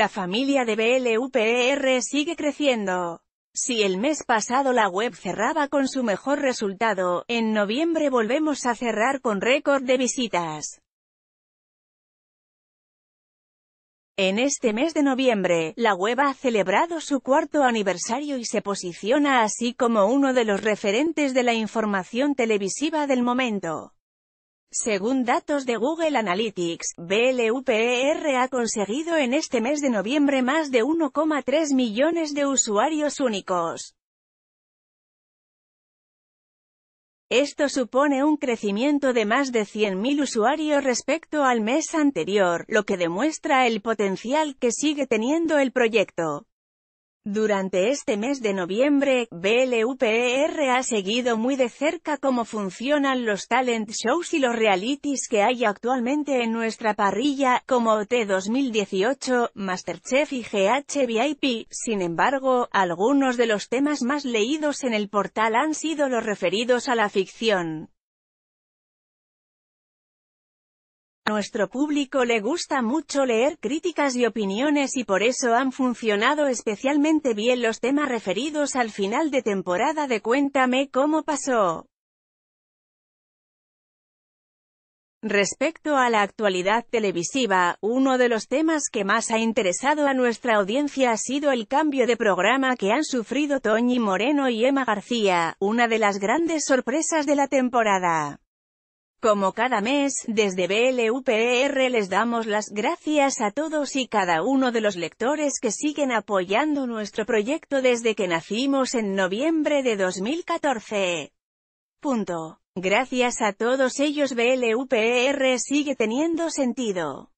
La familia de BLUPER sigue creciendo. Si el mes pasado la web cerraba con su mejor resultado, en noviembre volvemos a cerrar con récord de visitas. En este mes de noviembre, la web ha celebrado su cuarto aniversario y se posiciona así como uno de los referentes de la información televisiva del momento. Según datos de Google Analytics, BLUPER ha conseguido en este mes de noviembre más de 1,3 millones de usuarios únicos. Esto supone un crecimiento de más de 100.000 usuarios respecto al mes anterior, lo que demuestra el potencial que sigue teniendo el proyecto. Durante este mes de noviembre, BLUPER ha seguido muy de cerca cómo funcionan los talent shows y los realities que hay actualmente en nuestra parrilla, como OT 2018, Masterchef y VIP. Sin embargo, algunos de los temas más leídos en el portal han sido los referidos a la ficción. Nuestro público le gusta mucho leer críticas y opiniones y por eso han funcionado especialmente bien los temas referidos al final de temporada de Cuéntame cómo pasó. Respecto a la actualidad televisiva, uno de los temas que más ha interesado a nuestra audiencia ha sido el cambio de programa que han sufrido Toñi Moreno y Emma García, una de las grandes sorpresas de la temporada. Como cada mes, desde BLUPR e les damos las gracias a todos y cada uno de los lectores que siguen apoyando nuestro proyecto desde que nacimos en noviembre de 2014. Punto. Gracias a todos ellos BLUPR e sigue teniendo sentido.